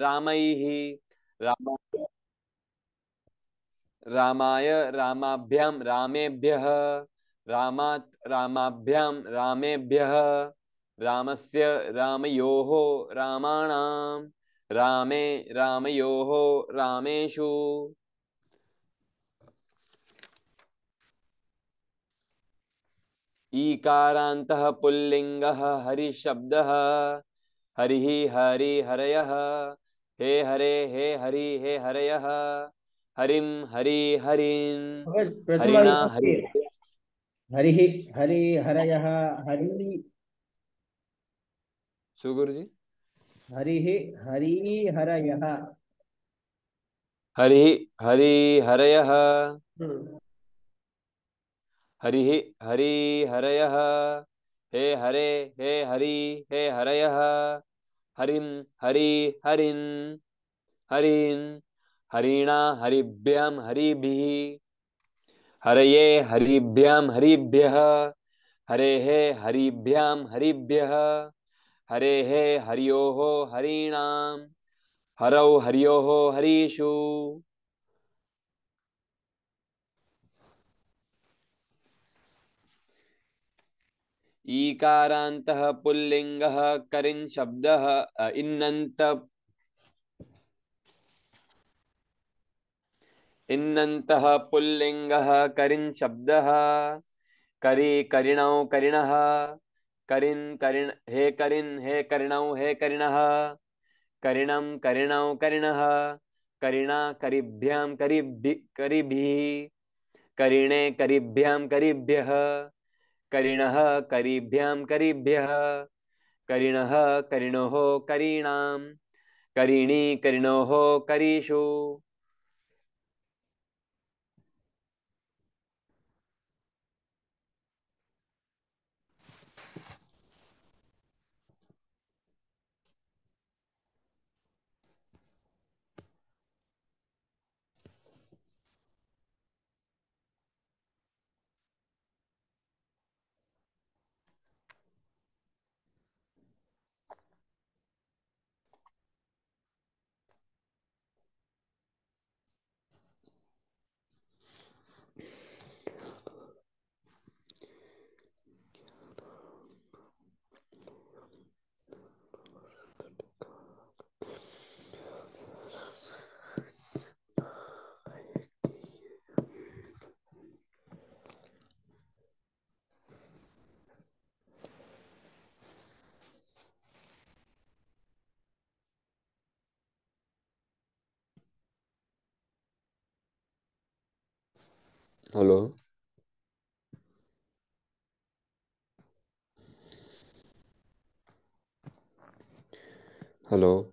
रामाय रामाभ्यां रामेभ्यः रामात् रामाभ्यां रामेभ्यः रामस्य रामयोः रामाणां रामे रामयोः रामेषु ईकारान्तः पुल्लिङ्गः हरिशब्दः हरिः हरिहरयः हे हरे हे हरि हे हरय हरिम हरि हरि हरिणा हरि हरि हरि हरय हरि सुगुरु जी हम्म। हरि हरि हरय हरि हरि हरय हरि हरि हरय हे हरे हे हरि हे हरय हरिम हरि हरिन हरिन हरिणा हरिभ्यम हरिभि हरये हरिभ्यम हरिभ्य हरे हे हरिभ्याम हरिभ्य हरे हे हरियो हरिणाम हरौ हरियो हरिषु ईकारान्तः पुल्लिङ्गः करिन् शब्दः इन्नन्त इन्नन्तः पुल्लिङ्गः करिन् शब्दः करि करिणौ करिणः करिन् करिण हे करिन् हे करिणौ हे करिणः करिणं करिणौ करिणः करिणा करिभ्यां करिभि करिभिः करिणे करिभ्यां करिभ्यः करिण करिभ्यां करीभ्य करिण करिणो करीणां करीणी करिणो करीषु Hello. Hello.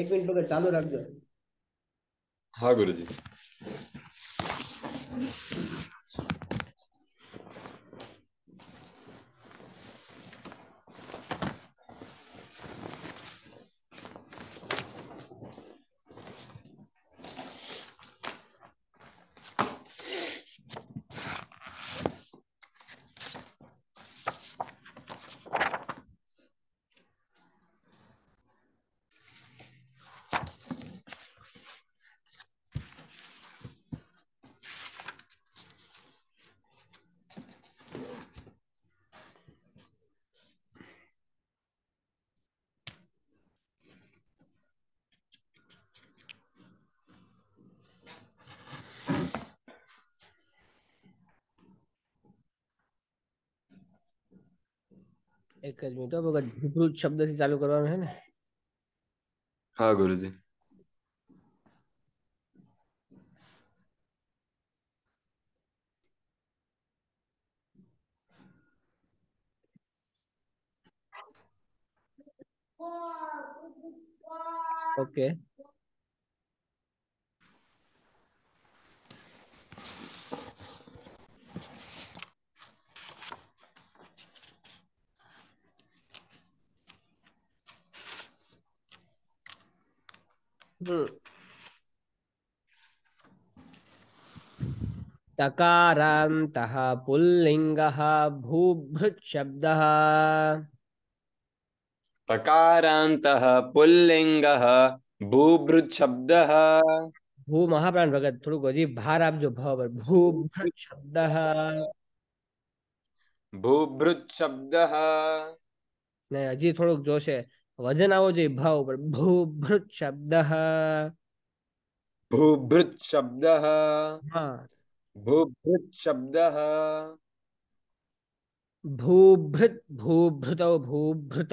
એક મિનિટ વગર ચાલુ રાખજો હા ગુરુજી एक मिनट अब अगर झुपरू शब्द से चालू करवाना है ना हाँ गुरु जी ओके okay. तकारान्तः पुल्लिङ्गः भूभृत्शब्दः तकारान्तः पुल्लिङ्गः भूभृत्शब्दः भू महाप्राण भगत थोड़ा जी भार आप जो भाव पर भूभृत शब्द भूभृत शब्द नहीं अजी थोड़ा जोश है वजन आव जो भाव पर भूभृत शब्द भूभृत शब्द हाँ भूभृत शब्द भूभृत भूभृत भूभृत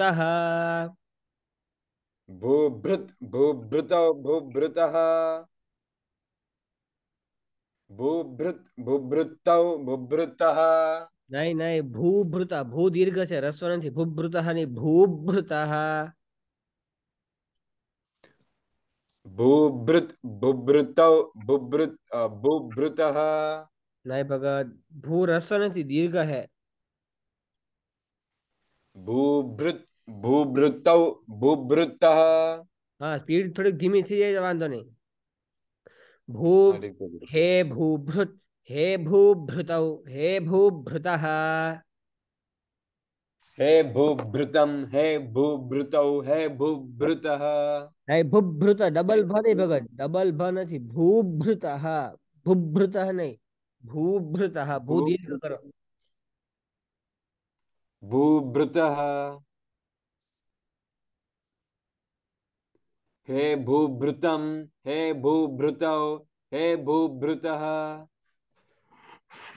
भूभृत भूभृत भूभृत भूभृत भूभृत નહીં નહીં ભૂભૃત ભૂ દીર્ઘ છે રસ્વ નથી ભૂભૃત ની ભૂભૃત ભૂભૃત ભૂભૃત ભૂભૃત ભૂભૃત નહીં ભગત ભૂ રસ્વ નથી દીર્ઘ હે ભૂભૃત ભૂભૃત ભૂભૃત હા સ્પીડ થોડીક ધીમી થઈ જાય વાંધો નહીં ભૂ હે ભૂભૃત हे भूभृत हे भूभृत हे भूभृत हे भूभृत हे भूभृत हे भूभृत डबल भ नहीं भगत डबल भ नहीं भूभृत भूभृत नहीं भूभृत भू दीर्घ करो भूभृत हे भूभृतम हे भूभृत हे भूभृत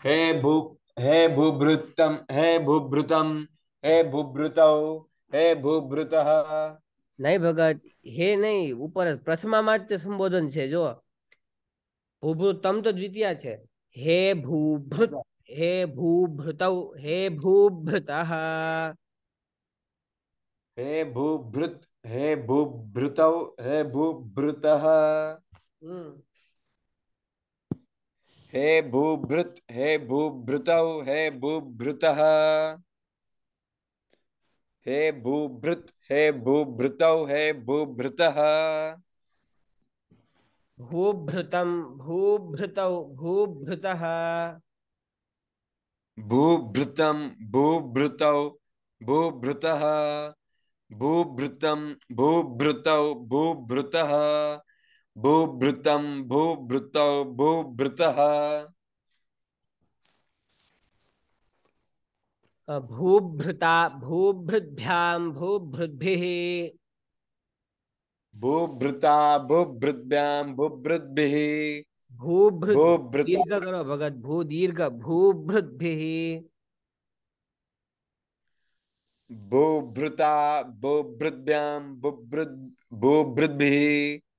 हे भू हे भूभृतम हे भूभृतम हे भूभृतौ हे भूभृतः નહીં ભગત હે નહીં ઉપર પ્રથમામાં જ સંબોધન છે જો ભૂભૃત તમ તો દ્વિતીય છે હે ભૂભૃત હે ભૂભૃતૌ હે ભૂભૃતઃ હે ભૂભૃત હે ભૂભૃતૌ હે ભૂભૃતઃ હમ हे भूभृत हे भूभृत हे भूभृत हे भूभृत हे भूभृत हे भूभृतः भूभृत भूभृत भूभृतः भूभृत भूभृत भूभृतः भूभृत भूभृत भूभृतः भूभृतम भूभृत भूभृत भूभृता भूभृद्भ्याम भूभृद्भिः भूभृता भूभृद्भ्याम भूभृद्भिः भूभृत दीर्घ करो भगत भू दीर्घ भूभृता भूभृद्भ्याम भूभृद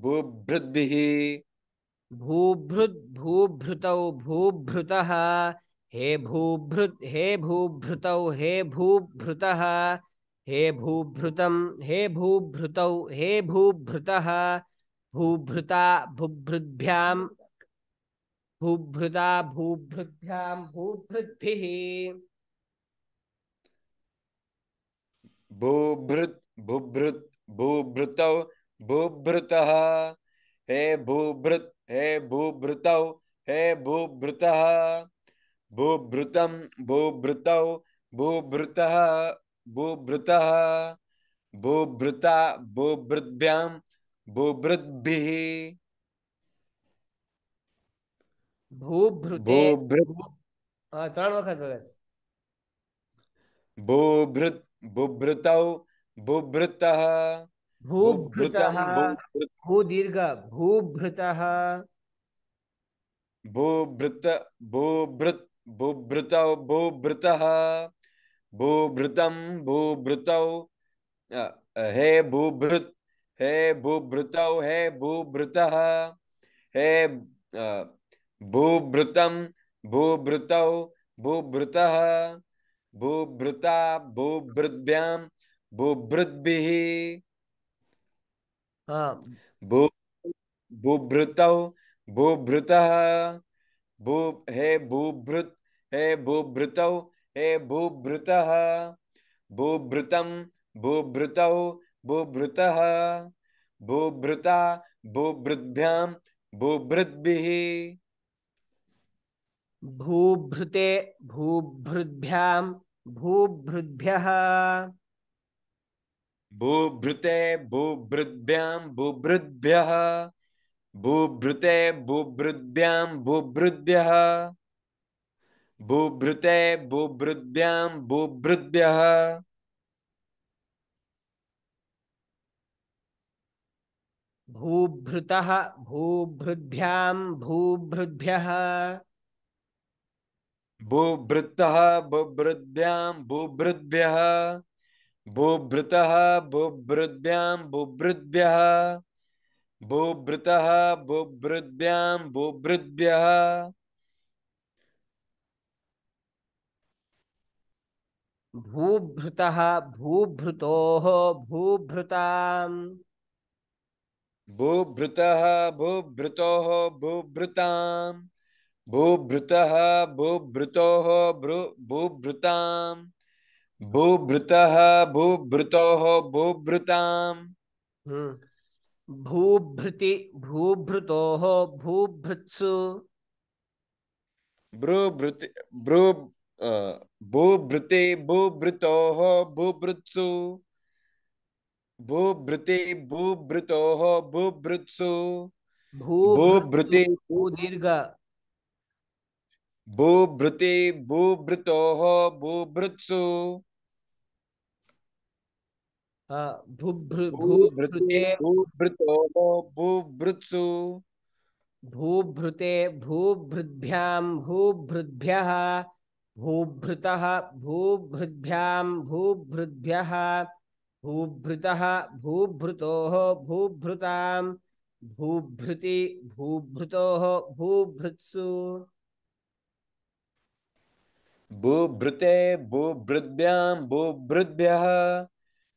भूभृद्भिः भूभृत् भूभृतौ भूभृतः हे भूभृत् हे भूभृतौ हे भूभृतः हे भूभृतं हे भूभृतौ हे भूभृतः भूभृता भूभृद्भ्यां भूभृता भूभृद्भ्यां भूभृद्भिः भूभृत् भूभृत् भूभृतौ भूभृत हे भूभृत हे भूभृत हे भूभृत भूभृत भूभृत भूभृत भूभृत भूभृता भूभृद्भ्याम भूभृद्भि भूभृत भूभृत भूभृत વખત भूभृतः भूदीर्घ भूभृत भूभृत भूभृत हे भूभृत हे भूभृत हे भूभृत हे भूभृतं भूभृतौ भूभृतः भूभृता भूभृद्याम भूभृद्भि हाँ भू भूभृत भूभृत भू हे भूभृत हे भूभृत हे भूभृत भूभृतम भूभृत भूभृत भूभृता भूभृद्भ्याम भूभृद्भिः भूभृते भूभृद्भ्याम भूभृद्भ्यः भूभृते भूभृद्भ्यां भूभृद्भ्यः भूभृते भूभृद्भ्यां भूभृद्भ्यः भूभृते भूभृद्भ्यां भूभृद्भ्यः भूभृतः भूभृद्भ्यां भूभृद्भ्यः भूभृतः भूभृद्भ्यां भूभृद्भ्यः बुभृतः बुभृद्भ्यां बुभृद्भ्यः बुभृतः बुभृद्भ्यां बुभृद्भ्यः भूभृतः भूभृतोः भूभृताम् भूभृतः भूभृतोः भूभृताम् भूभृतः भूभृतोः भूभृता भूभृत भूभृत भूभृता हम्म। भूभृति भूभृत भूभृत्सु भ्रूभृति भ्रू भूभृति भूभृत भूभृत्सु भूभृति भूभृत भूभृत्सु भूभृति भू दीर्घ भूभृति भूभृत भूभृत्सु भूभृत्सु भूभृते भूभृद्भ्यां भूभृद्भ्यः भूभृतः भूभृद्भ्यां भूभृद्भ्यः भूभृतः भूभृतोः भूभृतां भूभृति भूभृतोः भूभृत्सु भूभृते भूभृद्भ्यां भूभृद्भ्यः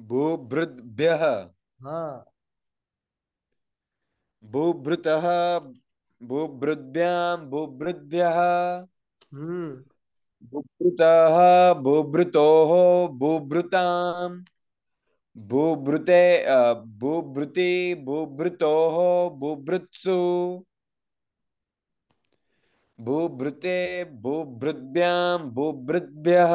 भूभृद्य हाँ भूभृतः भूभृद्भ्यां भूभृद्भ्यः हम्म। भूभृतः भूभृतोः भूभृतां भूभृते भूभृति भूभृतोः भूभृत्सु भूभृते भूभृद्भ्यां भूभृद्भ्यः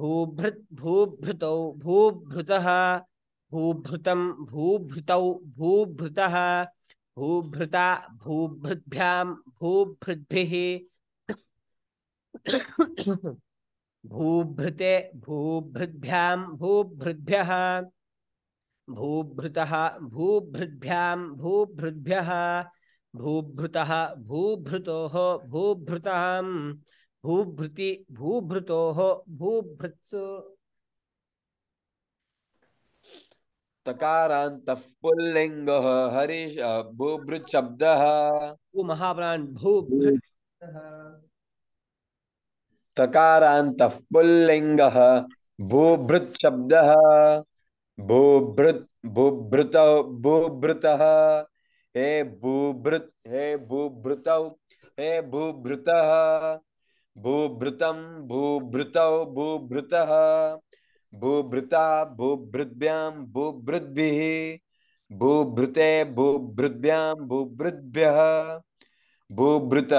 भूभृत भूभृतौ भूभृतः भूभृतं भूभृतौ भूभृतः भूभृता भूभृद्भ्यां भूभृद्भिः भूभृते भूभृद्भ्यां भूभृद्भ्यः भूभृतः भूभृद्भ्यां भूभृद्भ्यः भूभृतः भूभृतोः भूभृतः भूभृति भूभृतो भूभृत्सु तकारान्तः पुल्लिङ्गः हरिश भूभृच्छब्दः महाप्राण भूभृ तकारान्तः पुल्लिङ्गः भूभृच्छब्दः भूभृत् भूभृत भूभृत हे भूभृत हे भूभृत हे भूभृत भूभृतम भूभृतौ भूभृतः भूभृता भूभृद्भ्यां भूभृद्भिः भूभृते भूभृद्भ्यां भूभृद्भ्यः भूभृत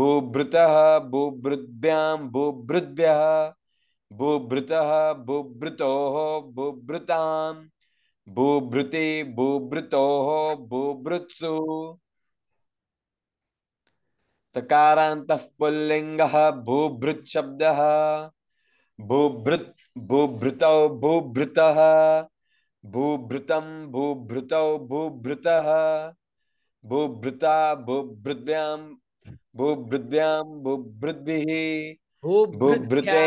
भूभृतः भूभृद्भ्यां भूभृद्भ्यः भूभृतः भूभृतोः भूभृतां भूभृति भूभृतोः भूभृत्सु तकारांत पुल्लिंग भूभृत शब्द भूभृत भूभृत भूभृत भूभृतम भूभृत भूभृत भूभृता भूभृद्याम भूभृद्याम भूभृद्भि भूभृते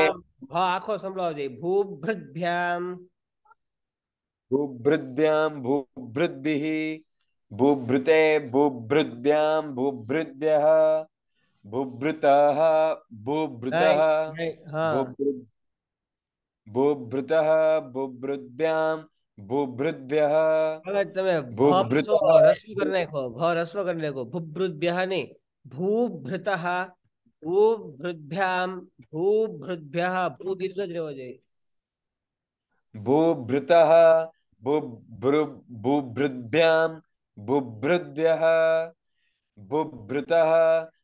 आंखों संभाव जी भूभृद्भ्याम भूभृद्भ्याम भूभृद्भि भूभृते भूभृद्भ्याम भूभृद्भ्यः बुभृतः बुभृतः हाँ। बुभृतः बुभृद्भ्यां हाँ, करने को भ करने को बुभृद्भ्यः नहीं भूभृतः भूभृद्भ्यां भूभृद्भ्यः भू दीर्घ हो जाए बुभृतः बुभृद्भ्यां बुभृद्भ्यः बुभृतः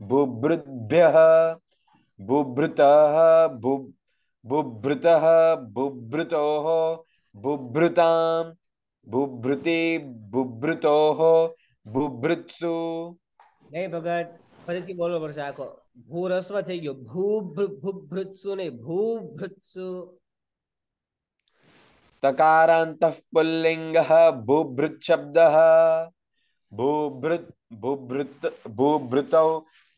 बुभृद्भ्य बुभृतः बु बुभृत बुभृतोः बुभृतां बुभृते बुभृत्सु નહીં ભગત ફરીથી બોલો પડશે આખો ભૂરસ્વ થઈ ગયો ભૂ ભૂભૃત્સુ નહીં ભૂભૃત્સુ तकारान्तः पुल्लिङ्गः भूभृत् शब्दः बुभृत बुभृत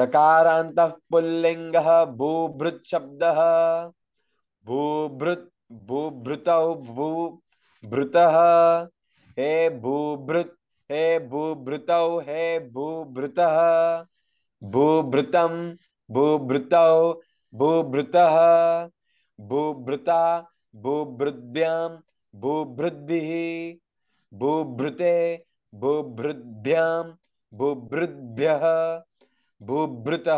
तकारांत पुल्लिंग भूभृत शब्द भूभृत भूभृत भू भृत हे भूभृत हे भूभृत हे भूभृत भूभृत भूभृत भूभृत भूभृता भूभृद्या भूभृद्भि भूभृते भूभृद्भ्याम भूभृद्भ्य बुभृतः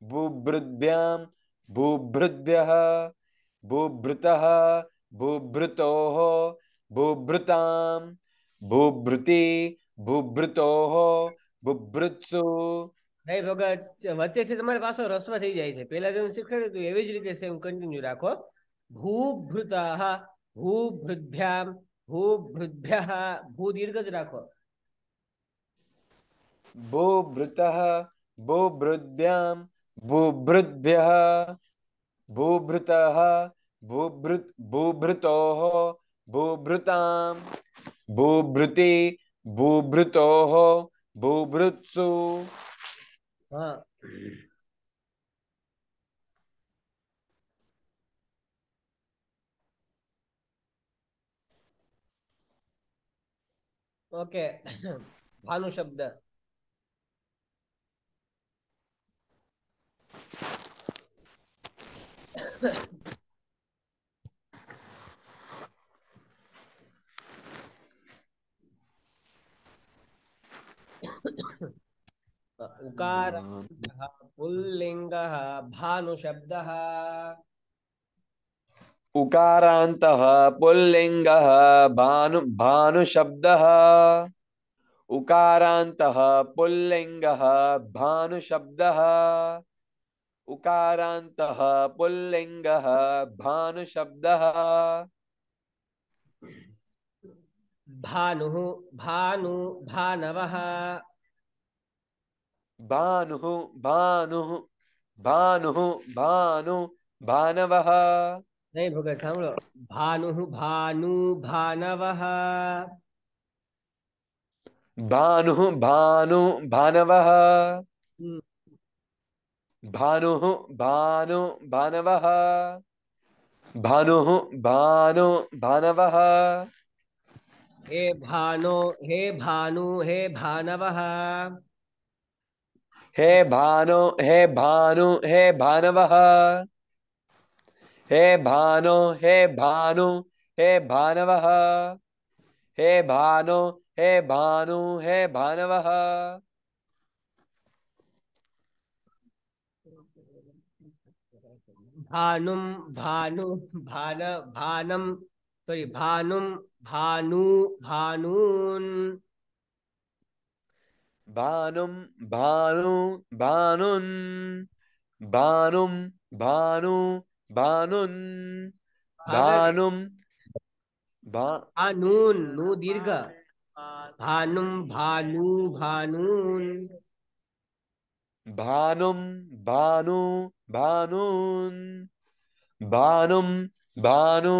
बुभृद्भ्यां बुभृद्भ्यः बुभृतः बुभृतोः बुभृतां बुभृति बुभृतोः बुभृत्सु નહીં ભગત વચ્ચેથી તમારી પાસે રસ્વ થઈ જાય છે પેલા જેમ શીખવાડ્યું હતું એવી જ રીતે સેમ કન્ટિન્યુ રાખો ભૂભૃતા ભૂભૃદ્ભ્યામ ભૂભૃદ્ભ્યઃ ભૂ દીર્ઘ જ રાખો ભૂભૃતઃ बुभृद्भ्यां बुभृद्भ्यः भूभृत भूभृत भूभृत भूभृता भूभृति भूभृत भूभृत्सु ओके भानु शब्द उकार पुल्लिङ्गः भानुशब्द उकारान्तः पुल्लिङ्गः भानु भानुशब्द उकारान्तः पुल्लिङ्गः भानुशब्द भानु उकारान्तः पुल्लिङ्गः भानुशब्दः भानुः भानु भानु भानुः भानु भानु भानु भानवः नहीं भगत सामलो भानु भानु भानवः भानु भानु भानवः हम्म। भानुः भानु भानवः भानुः भानु भानव हे भानो हे भानु हे भानव हे भानो हे भानु हे भानव हे भानो हे भानु हे भानव हे भानो हे भानु हे भानव भानु भानु भान भानं सॉरी भानुं भानु भानून भानुं भानु भानुन् भानुं भानु भानुन् भानुं भानून् नु दीर्घ भानुं भानु भानून् भानुं भानु বানুন বানুম বানু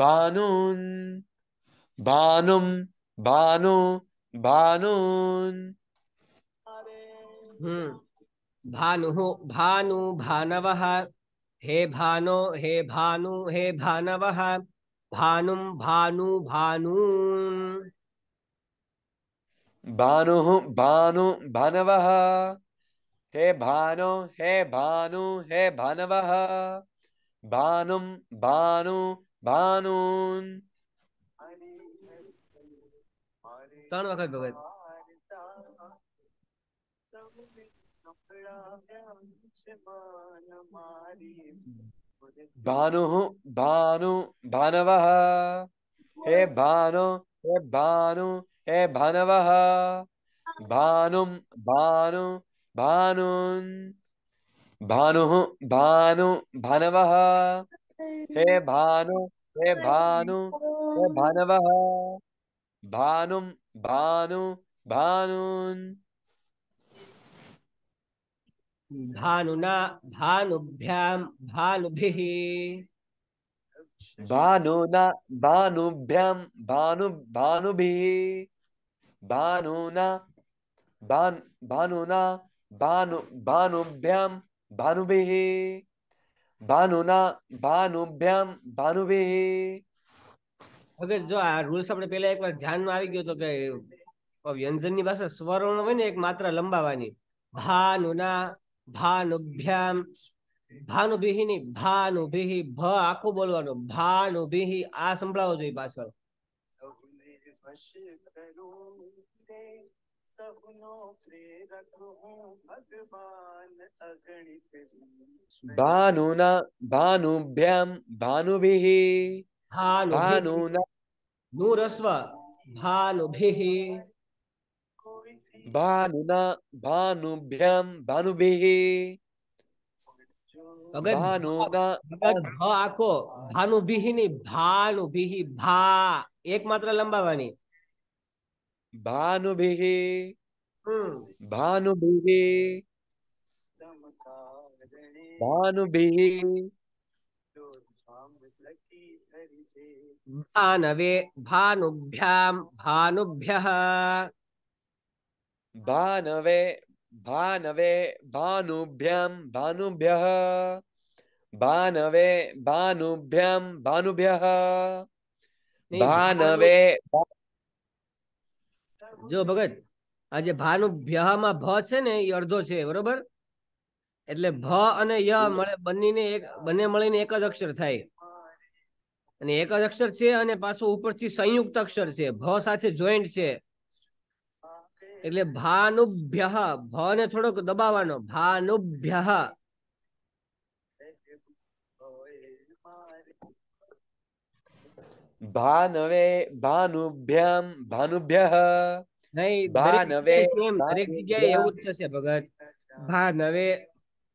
বানুন বানুম বানু বানুন হুম भानुः भानु भानवः हे भानो हे भानु हे भानवः भानुं भानु भानून् भानुः भानु भानवः हे भानो हे भानु हे भानव भानुम भानु भानून ત્રણ વખત ભગત ભાનુ ભાનુ ભાનવ હે ભાનો હે ભાનુ હે ભાનવ ભાનુમ ભાનુ भानुन् भानु भानु भानव हे भानु हे भानु हे भानव भानु भानु भानुन् भानुना भानुभ्याम भानुभिः भानुना भानुभ्याम भानु भानुभिः भानुना भान भानुना ભાનુ ભાનુભ્યામ ભાનુભેહ ભાનુના ભાનુભ્યામ ભાનુભેહ ભગત જો આ રૂલ્સ આપણે પહેલા એકવાર ધ્યાનમાં આવી ગયો તો કે વ્યંજનની પાસે સ્વરણ હોય ને એક માત્ર લંબાવાની ભાનુના ભાનુભ્યામ ભાનુભિહિ નહીં ભાનુભિહિ ભ આખું બોલવાનો ભાનુભિહિ આ સંભળાવો જોઈએ પાછળ भानुना भानुभ्याम भानुभि भानुना नूरस्व भानुभि भानुना भानुभ्याम भानुभि भानुना अगर भ आको भानुभि नहीं भानुभि भा एकमात्र लंबा वाणी भानुभिः हम्म। भानु भानुभिः भानवे भानुभ्याम भानुभ्य भानवे भानवे भानुभ्याम भानुभ्य भानवे भानुभ्याम भानुभ्य भानवे भानु જો ભગત આ જે ભાનું ભ્યહમાં ભ છે ને એ અડધો છે બરોબર એટલે ભ અને ય મળે બંનેને એક બંને મળીને એક જ અક્ષર થાય અને એક જ અક્ષર છે અને પાછો ઉપરથી સંયુક્ત અક્ષર છે ભ સાથે જોઈન્ટ છે એટલે ભાનુભ્યહ ભ ને થોડોક દબાવવાનો ભાનુભ્યહ ભાનવે ભાનુભ્યમ ભાનુભ્યઃ નહીં ભાનવે દરેક જગ્યાએ એવું જ થશે ભગત ભાનવે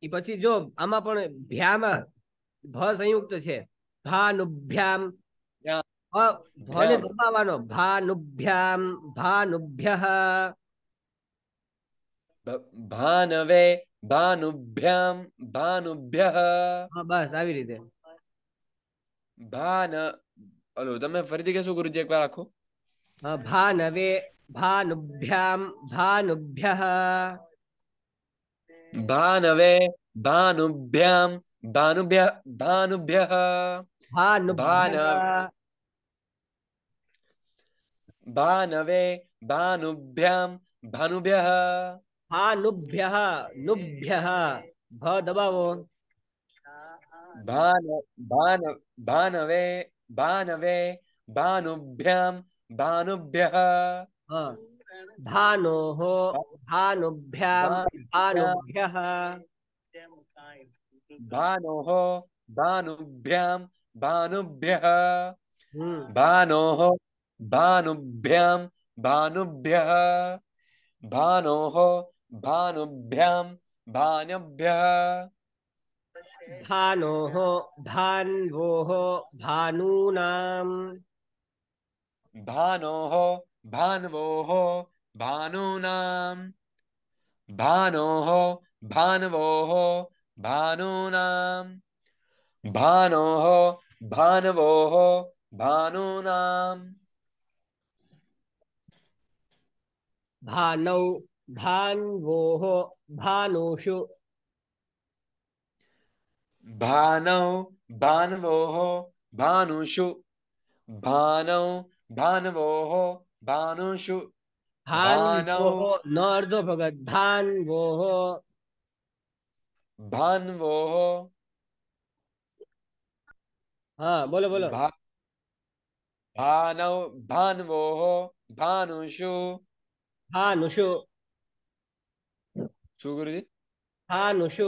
ઈ પછી જો આમાં પણ ભ્યામાં ભ સંયુક્ત છે ભાનુભ્યામ ભને દબાવવાનો ભાનુભ્યામ ભાનુભ્યઃ ભાનવે ભાનુભ્યામ ભાનુભ્યઃ બસ આવી રીતે ભાન હલો તમે ફરીથી કહેશો ગુરુજી એકવાર આખો ભાનવે ભાનુભ્યામ ભાનુભ્યઃ ભાનવે ભાનુભ્યામ भानुभ्य भानुभ्य भान भानवे भानुभ्याम भानुभ्य भानुभ्य नुभ्य भ भानवे भानवे भानुभ्याम भानुभ्य भानो हो भानुभ्याम भानुभ्य भानो हो भानुभ्याम भानुभ्य हम्म। भानो हो भानुभ्याम भानुभ्य भानो हो भानुभ्याम भानुभ्य भानोः भान्वोः भानूनाम् भानोः भान्वोः भानूनाम् भानोः भानवोः भानूनाम् भानोः भानवोः भानूनाम् भानौ भानवो भानुषु भानौ भानवोः भानुषु भानौ भानवोः भानुषु भानवोः नर्दो भगत भानवोः भानवोः हाँ बोलो बोलो भा, भानौ भानवोः भानुषु भानुषु सुगुरु जी भानुषु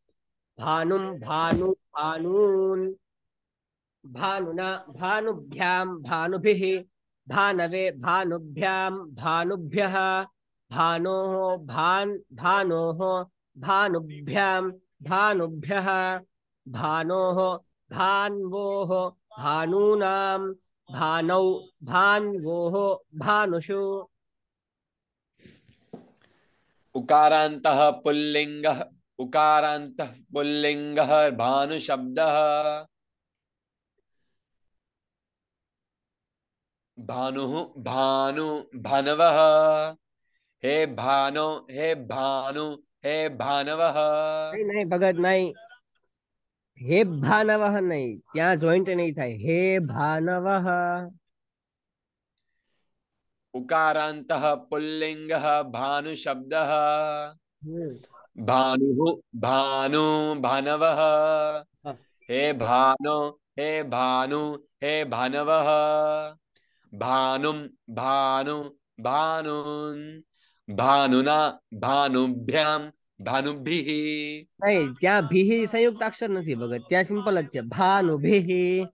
भानुम भानु भानून भानुना भानुभ्याम भानुभि भानवे भानुभ्याम भानुभ्य भानो भान भानो भानुभ्याम भानुभ्य भानो भान्वो भानूना भानौ भान्वो भानुषु उकारान्तः पुल्लिङ्गः उकारांत पुल्लिंग भानु शब्द भानु भानु भानव हे भानो हे भानु हे भानव नहीं नहीं भगत नहीं हे भानव नहीं क्या जॉइंट नहीं था हे भानव उकारांत પુલ્લિંગ भानु शब्द भानु भानु भानव हाँ। हे भानु हे भानु हे भानव भानु भानु भानु भानुना भानुभ्याम भानुभी संयुक्त अक्षर नहीं भगत क्या सिंपल अच्छा भानुभ्याम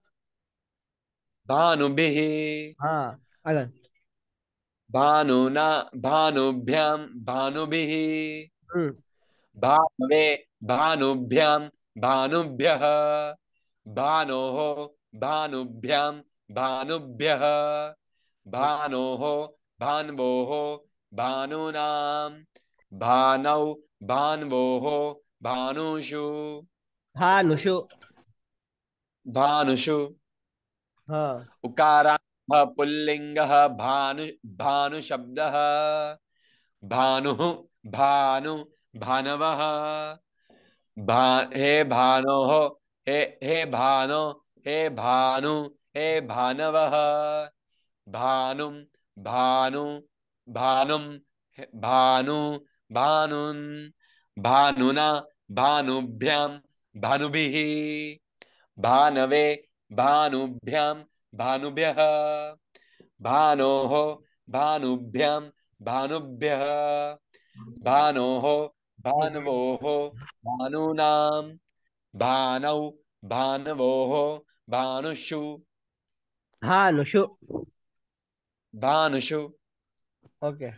भानुभी भानवे भानुभ्याम भानुभ्य भानो भानुभ्याम भानुभ्य भानो भानवो भानुना भानौ भानवो भानुषु भानुषु भानुषु हाँ। पुिंग भानु भानु भानु भानु भानव भा हे भानो हो हे हे भानो हे भानु हे भानव भानु भानु भानु भानु भानु भानुना भानुभ्याम भानुभि भानवे भानुभ्याम भानुभ्य भानो भानुभ्याम भानुभ्य भानो ભાનવોહ ભાનુનામ ભાનવ ભાનવોહ ભાનુષુ ભાનુષુ ભાનુષુ ઓકે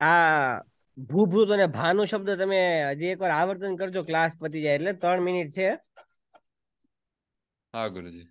આ ભૂભૂત અને ભાનુ શબ્દ તમે હજી એકવાર આવર્તન કરજો ક્લાસ પતી જાય એટલે ત્રણ મિનિટ છે હા ગુરુજી